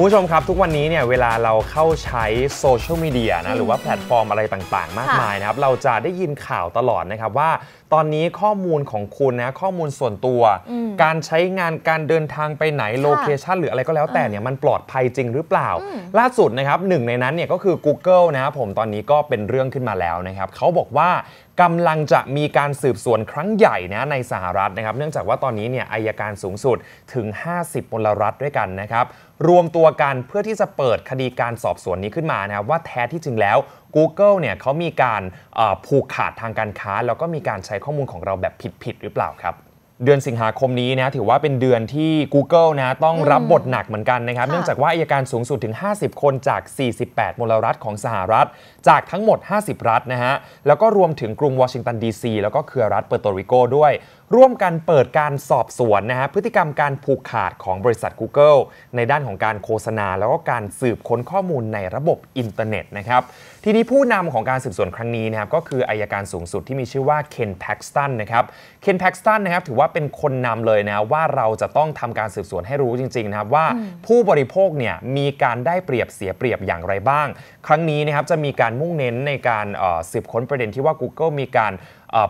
คุณผู้ชมครับ ทุกวันนี้เนี่ยเวลาเราเข้าใช้โซเชียลมีเดียนะหรือว่าแพลตฟอร์มอะไรต่างๆ มากมายนะครับเราจะได้ยินข่าวตลอดนะครับว่า ตอนนี้ข้อมูลของคุณนะข้อมูลส่วนตัวการใช้งานการเดินทางไปไหนโลเคชันหรืออะไรก็แล้วแต่เนี่ยมันปลอดภัยจริงหรือเปล่าล่าสุดนะครับหนึ่งในนั้นเนี่ยก็คือ Google นะครับ ผมตอนนี้ก็เป็นเรื่องขึ้นมาแล้วนะครับเขาบอกว่ากำลังจะมีการสืบสวนครั้งใหญ่นะในสหรัฐนะครับ เนื่องจากว่าตอนนี้เนี่ยอายการสูงสุดถึง 50มลรัฐด้วยกันนะครับ รวมตัวกันเพื่อที่จะเปิดคดีการสอบสวนนี้ขึ้นมานะครับว่าแท้ที่จริงแล้ว Google เนี่ยเขามีการผูกขาดทางการค้า แล้วก็มีการใช้ข้อมูลของเราแบบผิด ๆ หรือเปล่าครับเดือนสิงหาคมนี้นะถือว่าเป็นเดือนที่ Google นะต้องรับบทหนักเหมือนกันนะครับ เนื่องจากว่าอายการสูงสุดถึง 50 คนจาก 48 มลรัฐของสหรัฐ จากทั้งหมด 50 รัฐนะฮะ แล้วก็รวมถึงกรุงวอชิงตันดีซีแล้วก็เครือรัฐเปอร์โตริโกด้วยร่วมกันเปิดการสอบสวนนะฮะพฤติกรรมการผูกขาดของบริษัท Google ในด้านของการโฆษณา แล้วก็การสืบค้นข้อมูลในระบบอินเทอร์เน็ตนะครับทีนี้ผู้นำของการสืบสวนครั้งนี้นะครับก็คืออายการสูงสุดที่มีชื่อว่าเคนแพ็กสตันนะครับเคนแพ็กสตันนะครับถือว่าเป็นคนนำเลยนะว่าเราจะต้องทำการสืบสวนให้รู้จริงๆนะครับว่าผู้บริโภคเนี่ยมีการได้เปรียบเสียเปรียบอย่างไรบ้าง ครั้งนี้นะครับจะมีการมุ่งเน้นในการสืบค้นประเด็นที่ว่า Google มีการ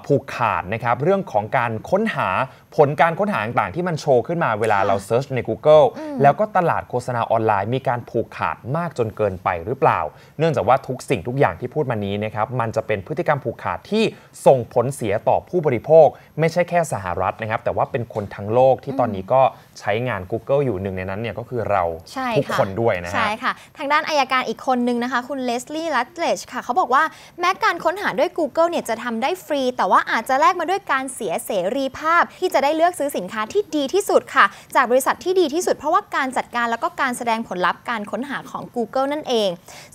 ผูกขาดนะครับ เรื่องของการค้นหาผลการค้นหาต่างๆ ที่มันโชว์ขึ้นมาเวลาเราเซิร์ชใน Google แล้วก็ตลาดโฆษณาออนไลน์มีการผูกขาดมากจนเกินไปหรือเปล่า เนื่องจากว่าทุกสิ่งทุกอย่างที่พูดมานี้นะครับมันจะเป็นพฤติกรรมผูกขาดที่ส่งผลเสียต่อผู้บริโภค ไม่ใช่แค่สหรัฐนะครับ แต่ว่าเป็นคนทั้งโลกที่ตอนนี้ก็ใช้งาน Google อยู่หนึ่งในนั้นเนี่ยก็คือเราทุกคนด้วยนะฮะใช่ค่ะทางด้านอายการอีกคนนึงนะคะ คุณเลสลี่ลัตเลชค่ะเขาบอกว่าแม้การค้นหาด้วย Google เนี่ยจะทำได้ฟรีแต่ว่าอาจจะแลกมาด้วยการเสียเสรีภาพ ที่จะได้เลือกซื้อสินค้าที่ดีที่สุดค่ะ จากบริษัทที่ดีที่สุดเพราะว่าการจัดการแล้วก็การแสดงผลลัพธ์การค้นหาของ Google นั่นเอง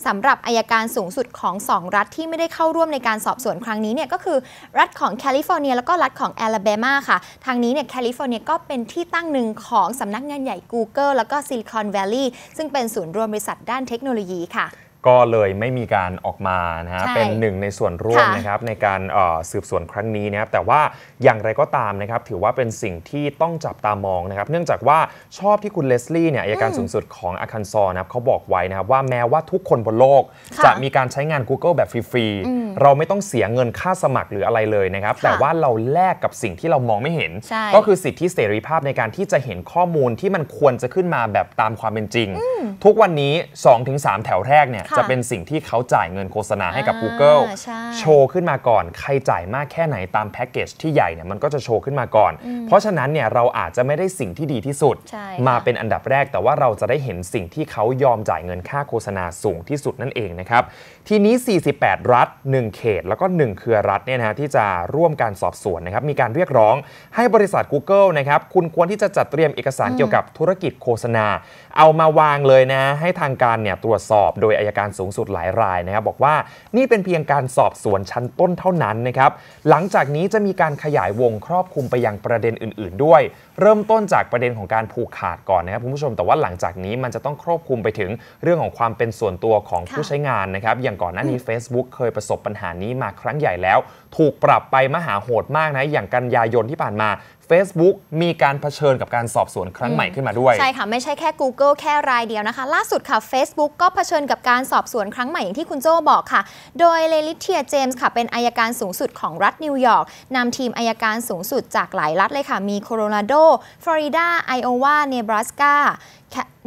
สำหรับอายการสูงสุดของ 2 รัฐที่ไม่ได้เข้าร่วมในการสอบสวนครั้งนี้เนี่ยก็คือรัฐของแคลิฟอร์เนียแล้วก็รัฐของแอลาเบมาค่ะทางนี้เนี่ยแคลิฟอร์เนียก็เป็นที่ตั้งหนึ่งของสำนักงานใหญ่ Google แล้วก็ซิลิคอนแวลลีย์ซึ่งเป็นศูนย์รวมบริษัทด้านเทคโนโลยีค่ะก็เลยไม่มีการออกมานะฮะเป็นหนึ่งในส่วนร่วมนะครับ ในการสืบสวนครั้งนี้นะครับ แต่ว่าอย่างไรก็ตามนะครับ ถือว่าเป็นสิ่งที่ต้องจับตามองนะครับ เนื่องจากว่าชอบที่คุณเลสลี่เนี่ยอายการสูงสุดของอาคันซอนะครับเขาบอกไว้นะครับว่าแม้ว่าทุกคนบนโลก จะมีการใช้งาน Google แบบฟรีๆเราไม่ต้องเสียเงินค่าสมัครหรืออะไรเลยนะครับแต่ว่าเราแลกกับสิ่งที่เรามองไม่เห็น ก็คือสิทธิเสรีภาพในการที่จะเห็นข้อมูลที่มันควรจะขึ้นมาแบบตามความเป็นจริง ทุกวันนี้ 2-3 แถวแรกเนี่ยจะเป็นสิ่งที่เขาจ่ายเงินโฆษณาให้กับ Google โชว์ขึ้นมาก่อน ใครจ่ายมากแค่ไหนตามแพ็กเกจที่ใหญ่เนี่ยมันก็จะโชว์ขึ้นมาก่อน เพราะฉะนั้นเนี่ยเราอาจจะไม่ได้สิ่งที่ดีที่สุด มาเป็นอันดับแรก แต่ว่าเราจะได้เห็นสิ่งที่เขายอมจ่ายเงินค่าโฆษณาสูงที่สุดนั่นเองนะครับ ทีนี้ 48 รัฐ 1 เขต แล้วก็1เครือรัฐเนี่ยนะที่จะร่วมการสอบสวนนะครับ มีการเรียกร้องให้บริษัท Google นะครับ คุณควรที่จะจัดเตรียมเอกสารเกี่ยวกับธุรกิจโฆษณา เอามาวางเลยนะ ให้ทางการเนี่ยตรวจสอบโดยอายการการสูงสุดหลายรายนะครับบอกว่านี่เป็นเพียงการสอบสวนชั้นต้นเท่านั้นนะครับ หลังจากนี้จะมีการขยายวงครอบคลุมไปยังประเด็นอื่น ๆ ด้วย เริ่มต้นจากประเด็นของการผูกขาดก่อนนะครับคุณผู้ชมแต่ว่าหลังจากนี้มันจะต้องครอบคลุมไปถึงเรื่องของความเป็นส่วนตัวของผู้ใช้งานนะครับ อย่างก่อนหน้านี้ Facebook เคยประสบปัญหานี้มาครั้งใหญ่แล้วถูกปรับไปมหาโหดมากนะอย่างกันยายนที่ผ่านมา Facebook มีการเผชิญกับการสอบสวนครั้งใหม่ขึ้นมาด้วย ใช่ค่ะ ไม่ใช่แค่ Google แค่รายเดียวนะคะ ล่าสุดค่ะ Facebook ก็เผชิญกับการสอบสวนครั้งใหม่อย่างที่คุณโจ้บอกค่ะ โดยเลลิเทียเจมส์ค่ะเป็นอายการสูงสุดของรัฐนิวยอร์กนำทีมอายการสูงสุดจากหลายรัฐเลยค่ะมีโคโลราโดฟลอริดาไอโอวาเนบราสกา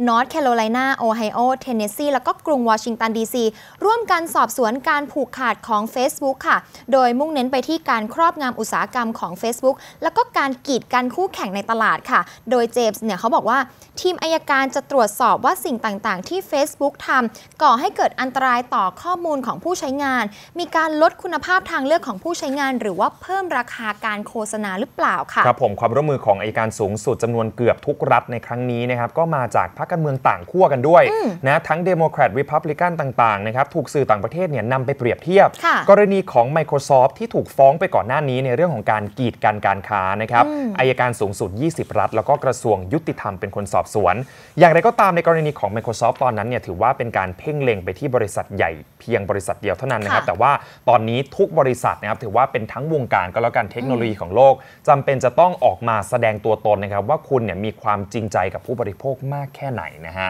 นอร์ทแคโรไลนาโอไฮโอเทนเนสซีแล้วก็กรุงวอชิงตันดีซีร่วมกันสอบสวนการผูกขาดของ Facebook ค่ะ โดยมุ่งเน้นไปที่การครอบงำอุตสาหกรรมของ Facebook แล้วก็การกีดกันคู่แข่งในตลาดค่ะ โดยเจมส์เนี่ยเขาบอกว่าทีมอายการจะตรวจสอบว่าสิ่งต่าง ๆ ที่ Facebook ทำก่อให้เกิดอันตรายต่อข้อมูลของผู้ใช้งาน มีการลดคุณภาพทางเลือกของผู้ใช้งาน หรือว่าเพิ่มราคาการโฆษณาหรือเปล่าค่ะครับผมความร่วมมือของอายการสูงสุดจำนวนเกือบทุกรัฐในครั้งนี้นะครับก็มาจากจากพรรคการเมืองต่างขั้วกันด้วยนะทั้งเดโมแครตริพับลิกันต่างๆนะครับถูกสื่อต่างประเทศเนี่ยนำไปเปรียบเทียบ กรณีของ Microsoft ที่ถูกฟ้องไปก่อนหน้านี้ ในเรื่องของการกีดกันการค้านะครับอายการสูงสุด 20 รัฐ แล้วก็กระทรวงยุติธรรมเป็นคนสอบสวน อย่างไรก็ตามในกรณีของ Microsoft ตอนนั้นเนี่ยถือว่าเป็นการเพ่งเล็งไปที่บริษัทใหญ่เพียงบริษัทเดียวเท่านั้นนะครับแต่ว่าตอนนี้ทุกบริษัทนะครับถือว่าเป็นทั้งวงการก็แล้วกันเทคโนโลยีของโลก จำเป็นจะต้องออกมาแสดงตัวตนนะครับว่าคุณเนี่ยมีความจริงใจกับผู้บริโภคมากแค่ไหนนะฮะ